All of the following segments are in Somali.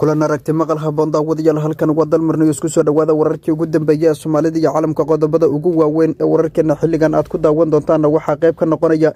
kulan aragti maqal haboon daawadayaal halkan waa dalmar isku soo dhowaada wararkii ugu dambeeya ee soomaalida iyo caalamka qodobada ugu waaweyn ee wararkeena xilligan aad ku daawan doontaanna waxaa qayb ka noqonaya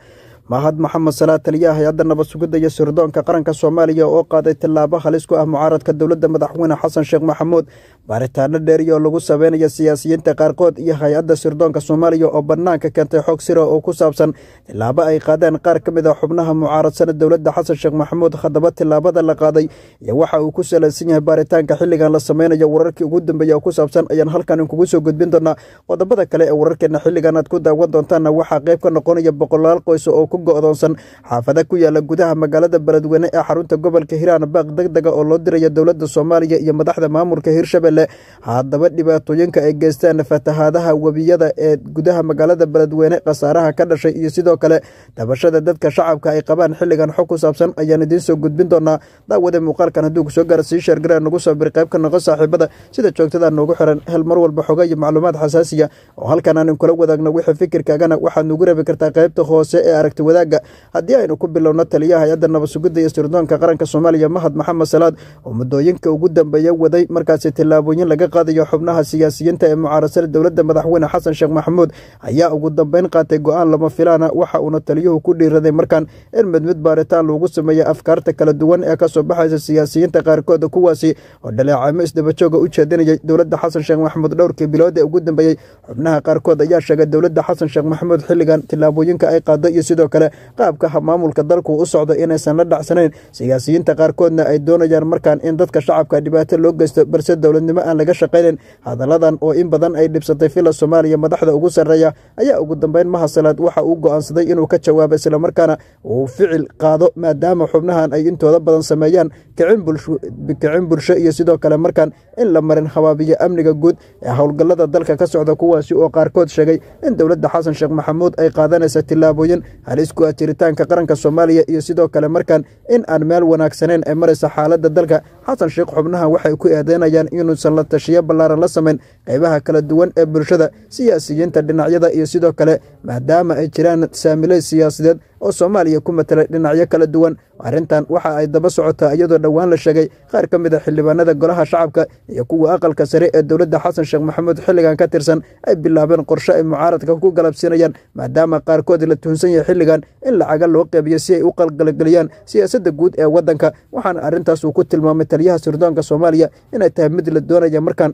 mahad maxamed salaa taliya hay-adda nabad sugidaiyo sirdoonka qaranka soomaaliya oo qaaday tillaabo halis ku ah mucaaradka dowladda madaxweyne xasan sheekh maxamuud baaritaano dheeri oo lagu sameynaya siyaasiyiinta qaarkood iyo hay-adda sirdoonka soomaaliya oo bannaanka keentay xoog sira oo ku saabsan tillaabo ay qaadeen qaar ka mid a ah xubnaha mucaaradsana dowladda xasan sheekh maxamuud haddaba tillaabada la qaaday iyo waxa uu ku salaysan yahay baaritaanka xilligan la sameynayo wararkii ugu dambeeya oo ku saabsan ayaan halkan kugu soo gudbin doonaa qodobada kale ee wararkeenna xilligan aad ku daawan doontaanna waxaa qayb ka noqonaya boqolaal qoys oo ku go-doonsan xaafada ku yaala gudaha magaalada beledweyne ee xarunta gobolka hiiraan baaq deg oo loo diraya dowladda soomaaliya iyo madaxda maamulka hirshabelle haddaba dhibaatooyinka ay geystaan fatahaadaha webiyada ee gudaha magaalada beledweyne khasaaraha ka dhashay iyo sidoo kale dabashada dadka shacabka ay qabaan xilligan xog ku saabsan ayaan idiin soo gudbin doonaa daawada muuqaalkan hadduu kusoo gaara sheergara nugu soo bir qayb ka noqon saaxiibada sida joogtada noogu xiran hel mar walba xoga iyo macluumaad xasaasiya oo halkan aanin kula wadaagno wixii fikirkaagana waxaad nugu rabi kartaa qaybta hoose ee aragti wadaagga haddii aynu ku bilowno taliyaha hay-adda nabadsugidda iyo sirdoonka qaranka soomaaliya mahad maxamed salaad oo muddooyinka ugu dambeeya waday markaasi tillaabooyin laga qaadayo xubnaha siyaasiyiinta ee mucaarasada dowladda madaxweyne xasan sheekh maxamuud ayaa ugu dambeyn qaatay go-aan lama filaana waxa uuna taliyuhu ku dhiiraday markan in mid mid baaritaan loogu sameeya afkaarta kala duwan ee kasoo baxaysa siyaasiyiinta qaarkooda kuwaasi oo dhaleecaamo isdabajooga u jeedinayay dowladda xasan sheekh maxamuud dhowrkii bilood ee ugu dambeeyey xubnaha qaarkood ayaa sheegay dowladda xasan sheekh maxamuud xilligan tillaabooyinka ay qaada iyo sidoo kale qaabka maamulka dalku u socdo inaysan la dhacsanayn siyaasiyiinta qaarkoodna ay doonayaan markaan in dadka shacabka dhibaato loo geysto balse dowladnimo aan laga shaqaynayn hadalladan oo in badan ay dhibsatay fila soomaaliya madaxda ugu sarreeya ayaa ugu dambeyn mahasalaad waxa uu go'aansaday inuu ka jawaabo islamarkaana uu ficil qaado maadaama xubnahan ay intooda badan sameeyaan kicin bulsho iyo sidoo kale markaan in la marin habaabiyo amniga guud ee howlgallada dalka ka socda kuwaasi oo qaarkood sheegay in dowladda xasan sheekh maxamuud ay qaadanaysa tillaabooyin halis ah jiritaanka qaranka soomaaliya iyo sidoo kale markan in aan meel wanaagsaneyn ee maraysa xaaladda dalka xasan sheekh xubnaha waxay ku eedeynayaan inuusan la tashiyo ballaaran la samayn qaybaha kala duwan ee bulshada siyaasiyiinta dhinacyada iyo sidoo kale maadaama ay jiraan saamiley siyaasadeed oo soomaaliya ku matalay dhinacyo kala duwan arrintan waxa ay daba socotaa iyadoo dhowaan la sheegay qaar ka mid a ah xildhibaanada golaha shacabka iyo kuwa aqalka sare ee dowladda xasan sheekh maxamuud xilligan ka tirsan ay bilaabeen qorshe ay mucaaradka ku galabsiinayaan maadaama qaarkood la tuhunsan yahay xilligan in lacaga loo qeybiyo si ay u qalgalageliyaan siyaasadda guud ee waddanka waxaana arrintaasuu ku tilmaamay taliyaha sirdoonka soomaaliya inay tahay mid la doonaya markaan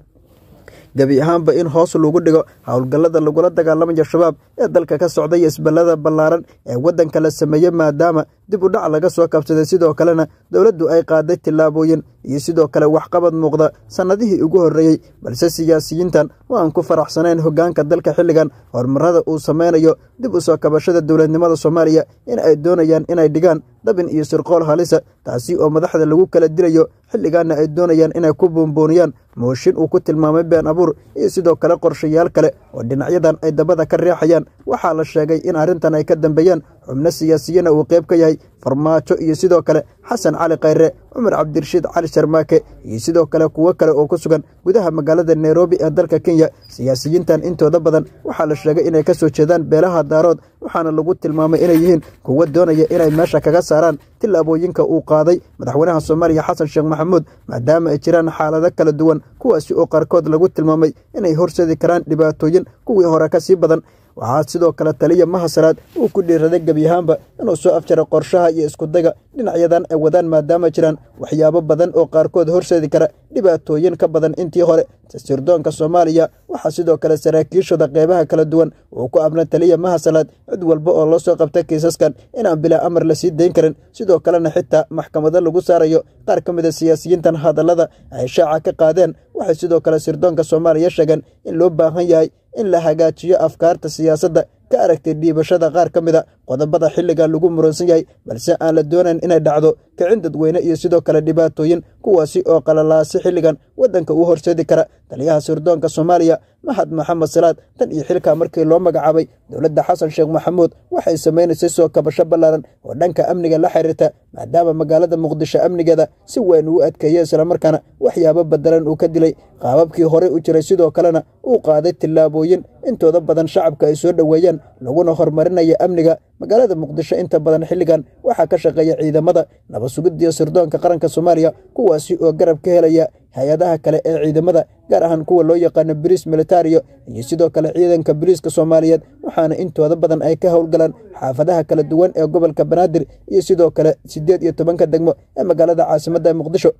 gebi ahaanba in hoos lagu dhigo howlgallada lagula dagaalamaya shabaab ee dalka ka socday isballada ballaaran ee waddanka la sameeyey maadaama dib u dhac laga soo kabsaday sidoo kalena dowladdu ay qaaday tillaabooyin iyo sidoo kale waxqabad muuqda sannadihii ugu horreeyey balse siyaasiyiintan waan ku faraxsanayn hoggaanka dalka xilligan horumarada uu sameynayo dib u soo kabashada dowladnimada soomaaliya in ay doonayaan inay dhigaan dabin iyo sirqool halisa taasi oo madaxda lagu kala dilayo xilligaana ay doonayaan inay ku buunbuuniyaan mooshin uu ku tilmaamay been abuur iyo sidoo kale qorshayaal kale oo dhinacyadan ay dabada ka reexayaan waxaa la sheegay in arrintan ay ka dambeeyaan xubno siyaasiyana uu qayb ka yahay farmaajo iyo sidoo kale xasan cali khayre cumar cabdirashiid cali sharmaake iyo sidoo kale kuwo kale oo ku sugan gudaha magaalada nairobi ee dalka kenya siyaasiyiintan intooda badan waxaa la sheegay inay ka soo jeedaan beelaha daarood waxaana lagu tilmaamay inay yihiin kuwo doonaya inay meesha kaga saaraan tilaabooyinka uu qaaday madaxweynaha soomaaliya xasan sheekh maxamuud maadaama ay jiraan xaalado kala duwan kuwaasi oo qaarkood lagu tilmaamay inay horseedi karaan dhibaatooyin kuwii hore ka sii badan waxaa sidoo kale taliya mahasaraad uu ku dhiiraday gebiyahaanba inuu soo afjaray qorshaha iyo iskudaga dhinacyadan ay wadaan maadaama jiraan waxyaabo badan oo qaarkood horseedi kara dhibaatooyin ka badan intii hore sirdoonka soomaaliya waxaa sidoo kale saraakiishooda qeybaha kala duwan uu ku abna taliya mahasalaad cid walba oo loo soo qabta kiisaskan inaan bilaa amar la sii dayn karin sidoo kalena xitaa maxkamado lagu saarayo qaar ka mida siyaasiyiintan hadallada ay shaaca ka qaadeen waxay sidoo kale sirdoonka soomaaliya sheegeen in loo baahan yahay in la hagaajiyo afkaarta siyaasadda ka aragtay dhiibashada qaar ka mida qodobada xilliga lagu muransan yahay balse aan la doonayn inay dhacdo kicin dadweyne iyo sidoo kale dhibaatooyin kuwaasi oo qalalaasi xilligan waddanka u horseedi kara taliyaha sirdoonka soomaaliya mahad maxamed salaad tan iyo xilkaa markii loo magacaabay dowladda xasan sheekh maxamuud waxay samaynaysay soo kabasho ballaaran oo dhanka amniga la xiriirta maadaama magaalada muqdisho amnigeeda si weyn uu adkeeyey islamarkaana waxyaabo badalan uu ka dilay qaababkii horey u jiray sidoo kalena uu qaaday tillaabooyin intooda badan shacabka ay soo dhoweeyeen laguna horumarinaya amniga magaalada muqdisho inta badan xilligan waxaa ka shaqeeya ciidamada nabad sirdoonka qaranka soomaaliya kuwaasi oo garab ka helaya hay-adaha kale ee ciidamada gaar ahaan kuwa loo yaqaano biriis militariyo iyo sidoo kale ciidanka biriiska soomaaliyeed waxaana intooda badan ay ka howlgalaan xaafadaha kala duwan ee gobolka banaadir iyo sidoo kale siddeed iyo tobanka degmo ee magaalada caasimadda muqdisho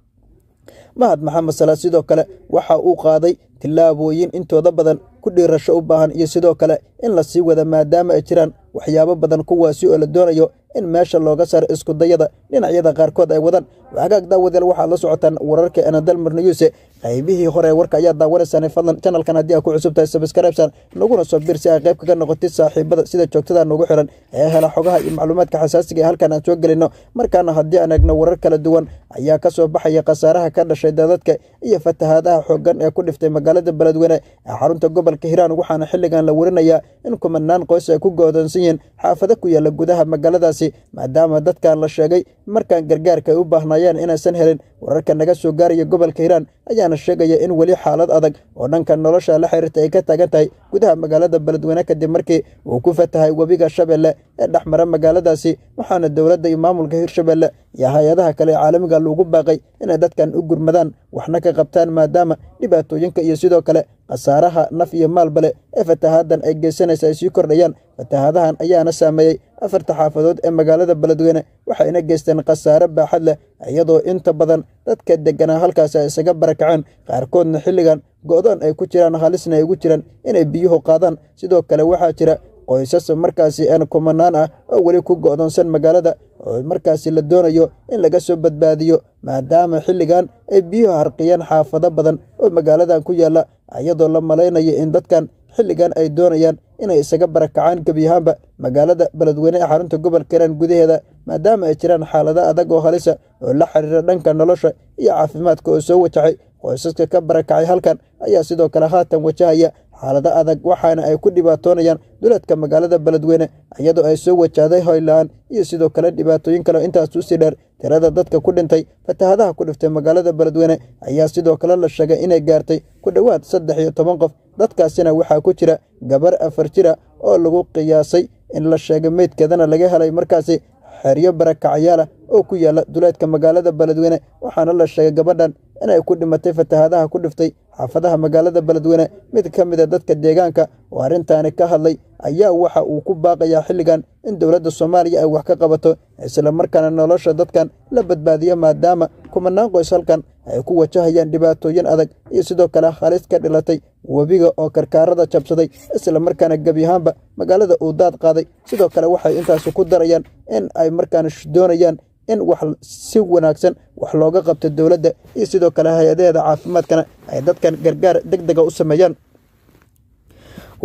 mahad maxamed sala sidoo kale waxa uu qaaday tillaabooyin intooda badan ku dhiirasho u baahan iyo sidoo kale in la sii wada maadaama ay jiraan waxyaabo badan kuwaasi oo la doonayo in meesha looga saaro iskudayada dhinacyada qaarkood ay wadaan waxagaag daawadayaal waxaad la socotaan wararka enadalmar niyuuse qaybihii hore warka ayaad daawanaysaan fadlan janalkan haddii aa ku cusubtahay tahay naguna soo bir si aa qayb kaga noqotid saaxiibada sida joogtada noogu xiran ee hela xogaha iyo macluumaadka xasaasiga ee halkan aan soo gelinno markaana haddii aan eegno warar kala duwan ayaa ka soo baxaya khasaaraha ka dhashay dadadka iyo fatahaadaha xoogan ee ku dhiftay maga magaalada beledweyne ee xarunta gobolka hiiraan waxaana xilligan la warinayaa in kumanaan qoys ay ku goodoonsan yihiin xaafado ku yaalla gudaha magaaladaasi maadaama dadkan la sheegay markaan gargaarka ay u baahnayeen inaysan helin wararka naga soo gaaraya gobolka hiiraan ayaana sheegaya in weli xaalad adag oo dhanka nolosha la xiriirta ay ka taagan tahay gudaha magaalada beledweyne kadib markii uu ku fatahay webiga shabeelle ee dhexmara magaaladaasi waxaana dowladda iyo maamulka hirshabeelle iyo hay-adaha kale ee caalamiga loogu baaqay inay dadkan u gurmadaan waxna ka qabtaan maadaama dhibaatooyinka iyo sidoo kale khasaaraha naf iyo maalbale ee fatahaadan ay geysanaysa ay sii kordhayaan fatahaadahan ayaana saameeyey afarta xaafadood ee magaalada beledweyne waxayna geysteen khasaare baaxad leh iyadoo inta badan dadka degganaa halkaas ay isaga barakaceen qaarkoodna xilligan go'doon ay ku jiraan halisna ay ugu jiraan inay biyuhu qaadaan sidoo kale waxaa jira qoysas markaasi aan kumanaan ah oo weli ku go'doonsan magaalada oo markaasi la doonayo in laga soo badbaadiyo maadaama xilligan ay biyuhu harqiyeen xaafado badan oo magaaladan ku yaalla iyadoo la malaynayo in dadkan xilligan ay doonayaan inay isaga barakacaan gebi ahaanba magaalada beledweyne ee xarunta gobolka gudaheeda maadaama ay jiraan xaalado adag oo halisa oo la xiriira dhanka nolosha iyo caafimaadka oo soo wajaxay qoysaska ka barakacay halkan ayaa sidoo kale haatan wajahaya xaalado adag waxaana ay ku dhibaatoonayaan duladka magaalada beledweyne iyadoo ay soo wajahday hoylaan iyo sidoo kale dhibaatooyin kale intaas usii dheer tirada dadka ku dhintay fatahadaha ku dhiftay magaalada beledweyne ayaa sidoo kale la sheegay inay gaartay ku dhowaad saddex iyo toban qof dadkaasina waxaa ku jira gabar afar jira oo lagu qiyaasay in la sheegay meydkeedana laga helay markaasi xeryo barakacyaala oo ku yaala duleedka magaalada beledweyne waxaana la sheegay gabadhan inay ku dhimatay fatahaadaha ku dhiftay xaafadaha magaalada beledweyne mid ka mida dadka deegaanka oo arrintaani ka hadlay ayaa waxa uu ku baaqayaa xilligan in dowladda soomaaliya ay wax ka qabato islamarkaana nolosha dadkan la badbaadiyo maadaama kumanaan qoys halkan ay ku wajahayaan dhibaatooyin adag iyo sidoo kale halis ka dhilatay webiga oo karkaarada jabsaday islamarkaana gebi ahaanba magaalada uu daad qaaday sidoo kale waxay intaasi ku darayaan in ay markaana doonayaan in wax si wanaagsan wax looga qabto dowladda iyo sidoo kale hay-adaheeda caafimaadkana ay dadkan gargaar deg dega u sameeyaan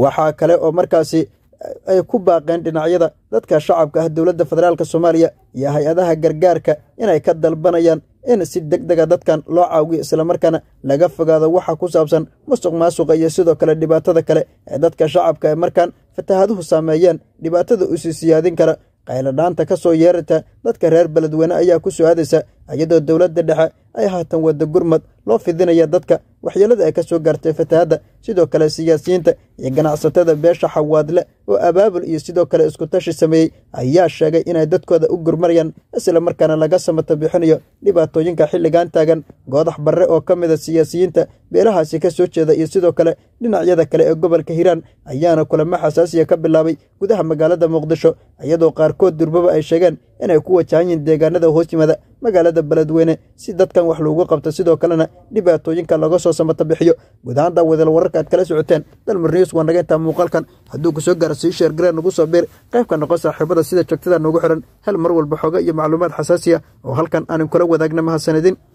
waxaa kale oo markaasi ay ku baaqeen dhinacyada dadka shacabka ah dowladda federaalka soomaaliya iyo hay-adaha gargaarka inay ka dalbanayaan in si deg dega ah dadkan loo caawiyo islamarkaana laga fogaado waxa ku saabsan musuq maasuqa iyo sidoo kale dhibaatada kale ee dadka shacabka ay markaan fatahaaduhu saameeyeen dhibaatada usii siyaadin kara qayladhaanta ka soo yeerata dadka reer beledweyne ayaa ku soo aadaysa iyadoo dowladda dhexe ay haatan wada gurmad loo fidinaya dadka waxyeelada ay ka soo gaartay fatahaadda sidoo kale siyaasiyiinta iyo ganacsatada beesha xawaadle oo abaabul iyo sidoo kale iskutashi sameeyey ayaa sheegay inay dadkooda u gurmarayaan isla markaana laga samata bixinayo dhibaatooyinka xilligan taagan goodax barre oo ka mid a ah siyaasiyiinta beelahaasi ka soo jeeda iyo sidoo kale dhinacyada kale ee gobolka hiiraan ayaana kulamo xasaasiya ka bilaabay gudaha magaalada muqdisho iyadoo qaarkood durbaba ay sheegeen inay ku wajahan yihiin deegaanada hoos yimada magaalada beledweyne si dadkan wax loogu qabto sidoo kalena dhibaatooyinka laga soo samata bixiyo guud ahaanta wadeel wararka aad kala socoteen dalmar news waa naga intaa muuqaalkan hadduu ku soo gaara sii sheergaree nagu soo biir qaybka noqon saaxiibada sida joogtada noogu xihan hal mar walba xooga iyo macluumaad xasaasiya ah oo halkan aanin kula wadaagna mahasanidin